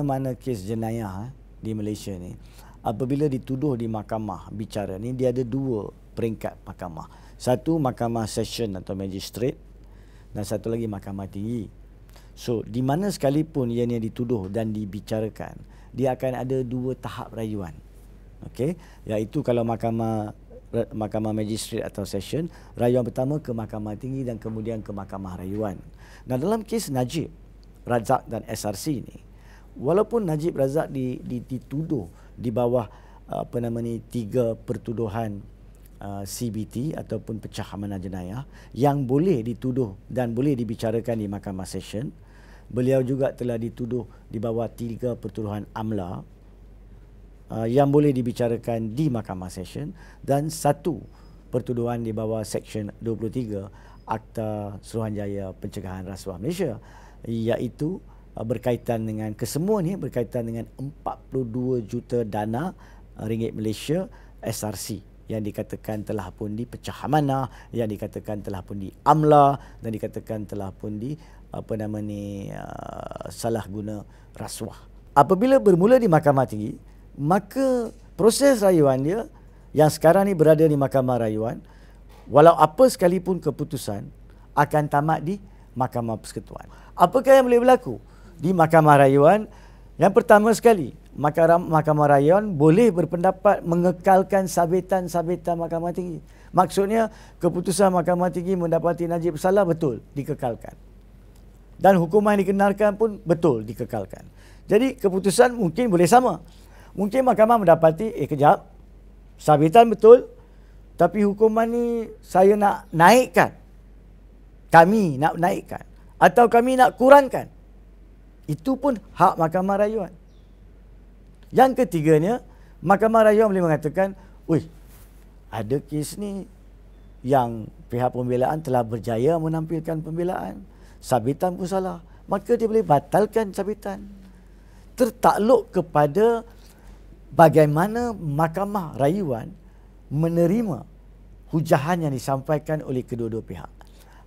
mana-mana kes jenayah eh, di Malaysia ni apabila dituduh di mahkamah bicara ni dia ada dua peringkat mahkamah. Satu mahkamah session atau magistrate dan satu lagi mahkamah tinggi. So di mana sekalipun ia ni dituduh dan dibicarakan, dia akan ada dua tahap rayuan. Okey, iaitu kalau mahkamah eh, mahkamah magistrate atau session, rayuan pertama ke mahkamah tinggi dan kemudian ke mahkamah rayuan. Nah dalam kes Najib, Razak dan SRC ini, walaupun Najib Razak di, di, dituduh di bawah apa nama ni tiga pertuduhan uh, CBT ataupun pecah amanah jenayah yang boleh dituduh dan boleh dibicarakan di mahkamah session beliau juga telah dituduh di bawah tiga pertuduhan amla uh, yang boleh dibicarakan di mahkamah session dan satu pertuduhan di bawah section 23 Akta Suruhanjaya Pencegahan Rasuah Malaysia iaitu Uh, berkaitan dengan kesemua ni berkaitan dengan 42 juta dana uh, ringgit Malaysia SRC yang dikatakan telah pun dipecah mana yang dikatakan telah pun diamla dan dikatakan telah pun di apa nama ni uh, salah guna rasuah apabila bermula di mahkamah tinggi maka proses rayuan dia yang sekarang ni berada di mahkamah rayuan walau apa sekalipun keputusan akan tamat di mahkamah persekutuan apakah yang boleh berlaku di Mahkamah Rayuan. Yang pertama sekali, Mahkamah Rayuan boleh berpendapat mengekalkan sabitan-sabitan Mahkamah Tinggi. Maksudnya, keputusan Mahkamah Tinggi mendapati Najib salah betul dikekalkan. Dan hukuman yang dikenalkan pun betul dikekalkan. Jadi keputusan mungkin boleh sama. Mungkin mahkamah mendapati, eh kejap, sabitan betul, tapi hukuman ni saya nak naikkan. Kami nak naikkan. Atau kami nak kurangkan. Itu pun hak mahkamah rayuan. Yang ketiganya, mahkamah rayuan boleh mengatakan, "Wih, ada kes ni yang pihak pembelaan telah berjaya menampilkan pembelaan, sabitan pun salah." Maka dia boleh batalkan sabitan. Tertakluk kepada bagaimana mahkamah rayuan menerima hujahan yang disampaikan oleh kedua-dua pihak.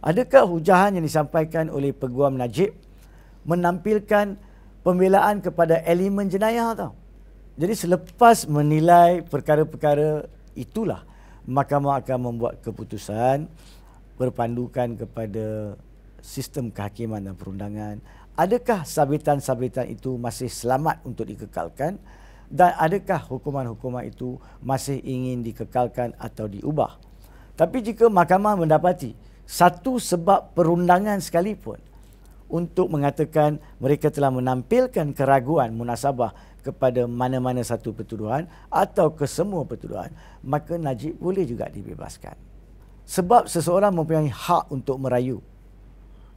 Adakah hujahan yang disampaikan oleh Peguam Najib menampilkan pembelaan kepada elemen jenayah tau. Jadi selepas menilai perkara-perkara itulah mahkamah akan membuat keputusan berpandukan kepada sistem kehakiman dan perundangan. Adakah sabitan-sabitan itu masih selamat untuk dikekalkan dan adakah hukuman-hukuman itu masih ingin dikekalkan atau diubah? Tapi jika mahkamah mendapati satu sebab perundangan sekalipun untuk mengatakan mereka telah menampilkan keraguan munasabah kepada mana-mana satu pertuduhan atau kesemua pertuduhan, maka Najib boleh juga dibebaskan. Sebab seseorang mempunyai hak untuk merayu.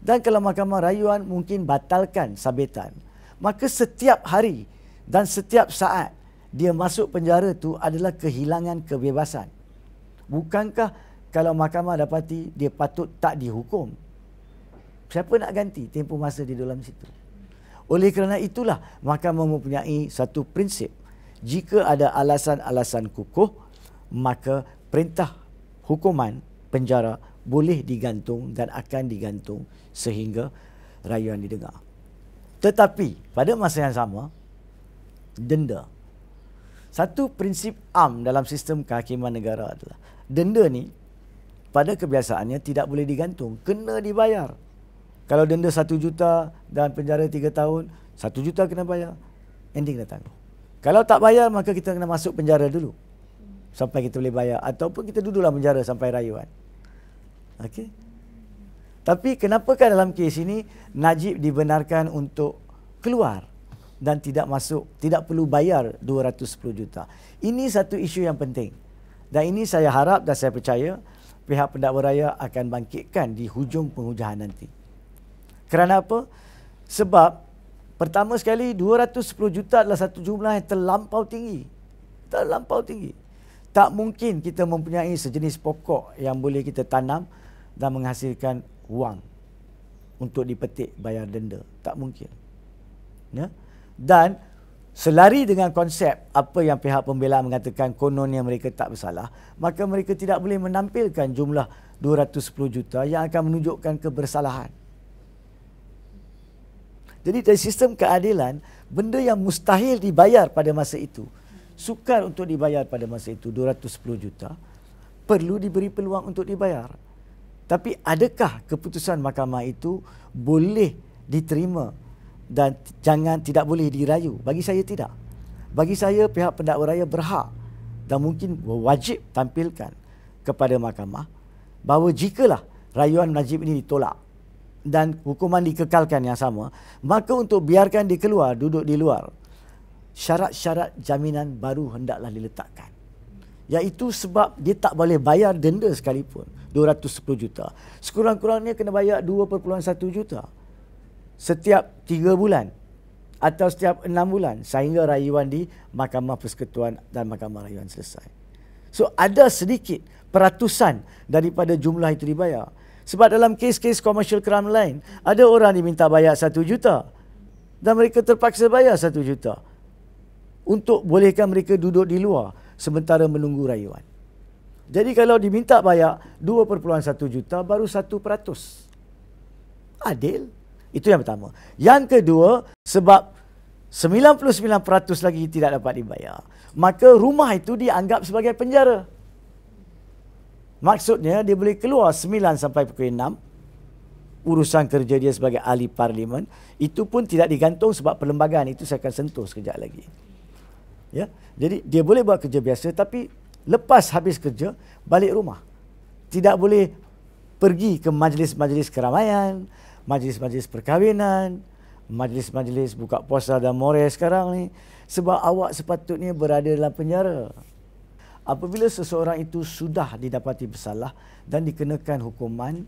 Dan kalau mahkamah rayuan mungkin batalkan sabitan, maka setiap hari dan setiap saat dia masuk penjara itu adalah kehilangan kebebasan. Bukankah kalau mahkamah dapati dia patut tak dihukum, siapa nak ganti tempoh masa di dalam situ oleh kerana itulah maka mempunyai satu prinsip jika ada alasan-alasan kukuh maka perintah hukuman penjara boleh digantung dan akan digantung sehingga rayuan didengar tetapi pada masa yang sama denda satu prinsip am dalam sistem kehakiman negara adalah denda ni pada kebiasaannya tidak boleh digantung kena dibayar kalau denda satu juta dan penjara tiga tahun, satu juta kena bayar, ending datang. Kalau tak bayar, maka kita kena masuk penjara dulu. Sampai kita boleh bayar. Ataupun kita duduklah penjara sampai rayuan. Okey? Tapi kenapakah dalam kes ini Najib dibenarkan untuk keluar dan tidak masuk, tidak perlu bayar 210 juta. Ini satu isu yang penting. Dan ini saya harap dan saya percaya pihak pendakwa raya akan bangkitkan di hujung penghujahan nanti. Kerana apa? Sebab pertama sekali 210 juta adalah satu jumlah yang terlampau tinggi. Terlampau tinggi. Tak mungkin kita mempunyai sejenis pokok yang boleh kita tanam dan menghasilkan wang untuk dipetik bayar denda. Tak mungkin. Ya? Dan selari dengan konsep apa yang pihak pembela mengatakan kononnya mereka tak bersalah, maka mereka tidak boleh menampilkan jumlah 210 juta yang akan menunjukkan kebersalahan. Jadi dari sistem keadilan, benda yang mustahil dibayar pada masa itu, sukar untuk dibayar pada masa itu 210 juta, perlu diberi peluang untuk dibayar. Tapi adakah keputusan mahkamah itu boleh diterima dan jangan tidak boleh dirayu? Bagi saya tidak. Bagi saya pihak pendakwa raya berhak dan mungkin wajib tampilkan kepada mahkamah bahawa jikalah rayuan Najib ini ditolak dan hukuman dikekalkan yang sama, maka untuk biarkan dia keluar, duduk di luar, syarat-syarat jaminan baru hendaklah diletakkan. Iaitu sebab dia tak boleh bayar denda sekalipun, 210 juta. Sekurang-kurangnya kena bayar 2.1 juta setiap 3 bulan atau setiap 6 bulan sehingga rayuan di Mahkamah Persekutuan dan Mahkamah Rayuan selesai. So ada sedikit peratusan daripada jumlah itu dibayar. Sebab dalam kes-kes commercial crime lain, ada orang diminta bayar satu juta. Dan mereka terpaksa bayar satu juta. Untuk bolehkan mereka duduk di luar sementara menunggu rayuan. Jadi kalau diminta bayar dua perpuluhan satu juta baru satu peratus Adil. Itu yang pertama. Yang kedua, sebab 99% lagi tidak dapat dibayar, maka rumah itu dianggap sebagai penjara. Maksudnya dia boleh keluar 9 sampai pukul 6 urusan kerja dia sebagai ahli parlimen itu pun tidak digantung sebab perlembagaan itu saya akan sentuh sekejap lagi. Ya. Jadi dia boleh buat kerja biasa tapi lepas habis kerja balik rumah. Tidak boleh pergi ke majlis-majlis keramaian, majlis-majlis perkahwinan, majlis-majlis buka puasa dan more sekarang ni sebab awak sepatutnya berada dalam penjara apabila seseorang itu sudah didapati bersalah dan dikenakan hukuman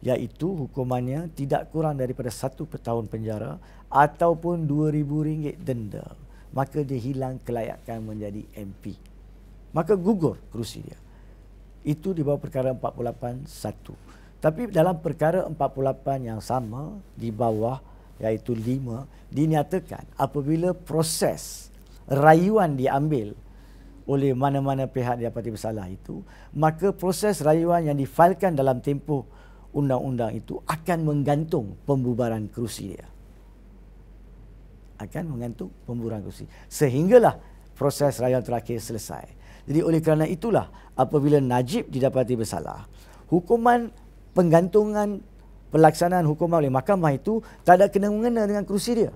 iaitu hukumannya tidak kurang daripada satu tahun penjara ataupun rm ringgit denda maka dia hilang kelayakan menjadi MP maka gugur kerusi dia itu di bawah perkara 48.1 tapi dalam perkara 48 yang sama di bawah iaitu 5 dinyatakan apabila proses rayuan diambil oleh mana-mana pihak yang dapat bersalah itu, maka proses rayuan yang difailkan dalam tempoh undang-undang itu akan menggantung pembubaran kerusi dia. Akan menggantung pembubaran kerusi. Sehinggalah proses rayuan terakhir selesai. Jadi oleh kerana itulah apabila Najib didapati bersalah, hukuman penggantungan pelaksanaan hukuman oleh mahkamah itu tak ada kena-mengena dengan kerusi dia.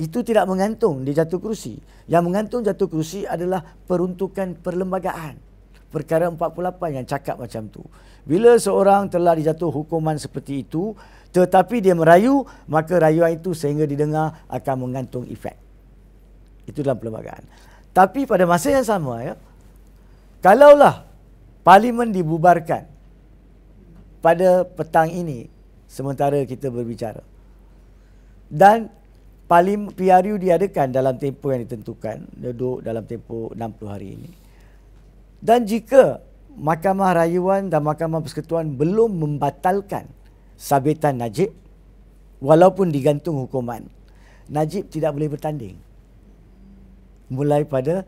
Itu tidak mengantung di jatuh kerusi. Yang mengantung jatuh kerusi adalah peruntukan perlembagaan. Perkara 48 yang cakap macam tu. Bila seorang telah dijatuh hukuman seperti itu, tetapi dia merayu, maka rayuan itu sehingga didengar akan mengantung efek. Itu dalam perlembagaan. Tapi pada masa yang sama, ya, kalaulah parlimen dibubarkan pada petang ini, sementara kita berbicara, dan Paling PRU diadakan dalam tempoh yang ditentukan duduk dalam tempoh 60 hari ini dan jika Mahkamah Rayuan dan Mahkamah Persekutuan belum membatalkan sabitan Najib walaupun digantung hukuman Najib tidak boleh bertanding mulai pada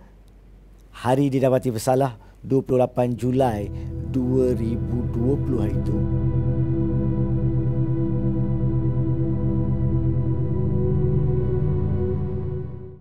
hari didapati bersalah 28 Julai 2020 itu.